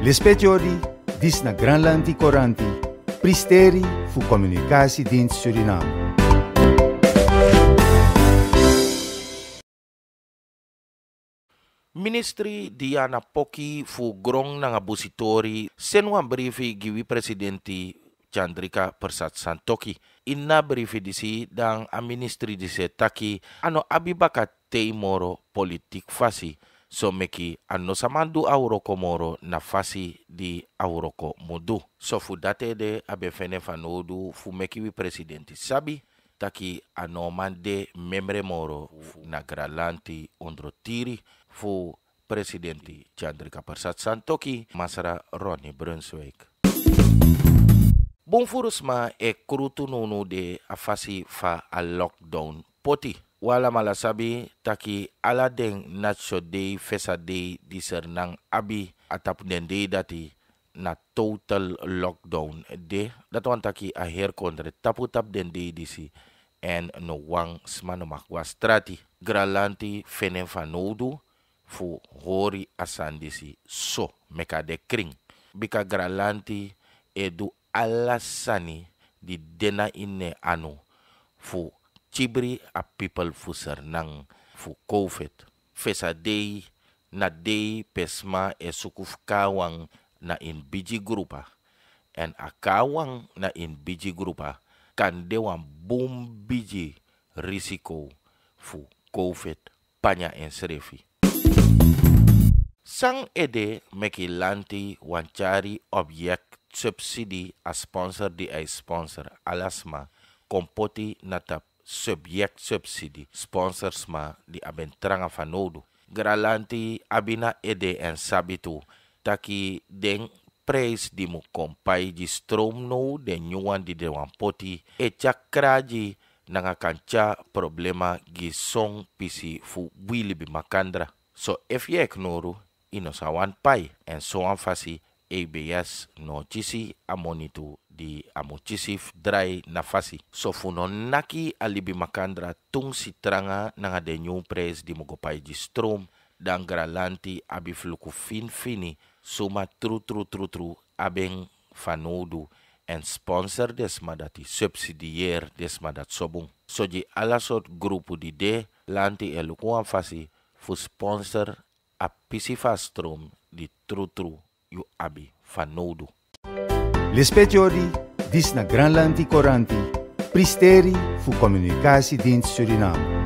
Lespetiori, Disna Granlanti Coranti, Pristeri voor Communicatiedienst Suriname. Ministri Diana Poki fu grong nanga busitori senwa brifi givi presidenti Chandrika Persat Santoki. Inna brifi disi dan a ministri disi taki ano abibaka teimoro politik fasi. so meki anosamandu awroko moro fasi di awroko modu so fu date de abe fene fanodu fu meki wi presidenti sabi taki a mande memre moro na gralanti ondro tiri fu presidenti Chandrika Persat Santoki masara Ronnie Brunswick Bung furusma e krutu nunu de afasi fa a lockdown poti wala malasabi taki ala deng nacho day fesa day disernang abi atap den dati na total lockdown de dat taki aher kontra tapu tap den day disi en no wang smano makwa strati gralanti fenen fanodu fu hori asandisi so meka de kring bika gralanti edu alasani di dena inne anu fu chibri a people fuser nang fu covid fesa dei na dei pesma esukuf kawang na in biji grupa en a kawang na in biji grupa kan de wan bum biji risiko fu covid panya en srefi sang ede meki lanti object subsidie subsidi a sponsor di a sponsor alasma kompoti natap subject subsidie sponsors ma di aben tranga gralanti abina ede en sabitu taki den prijs di mu kompai di stroom no den nyuan di dewan poti e chakraji nanga kancha problema gi song pisi fu wili bi makandra so if Noru inosa wan pai en so fasi ABS no chisi amonitu di amuchisif dry nafasi. So funo naki alibi makandra tung sitranga na de new pres di mogopai di strom dan gralanti abi fluku fin fini suma tru tru tru tru abeng fanudu and sponsor des madati subsidier des madat sobung. So di alasot grupu di de lanti elukuan fasi fu sponsor apisifastrom di tru tru yu abi fan nodu Lespetiori, dis na Granlandi Coranti, pristeri fu communicatiedienst Suriname.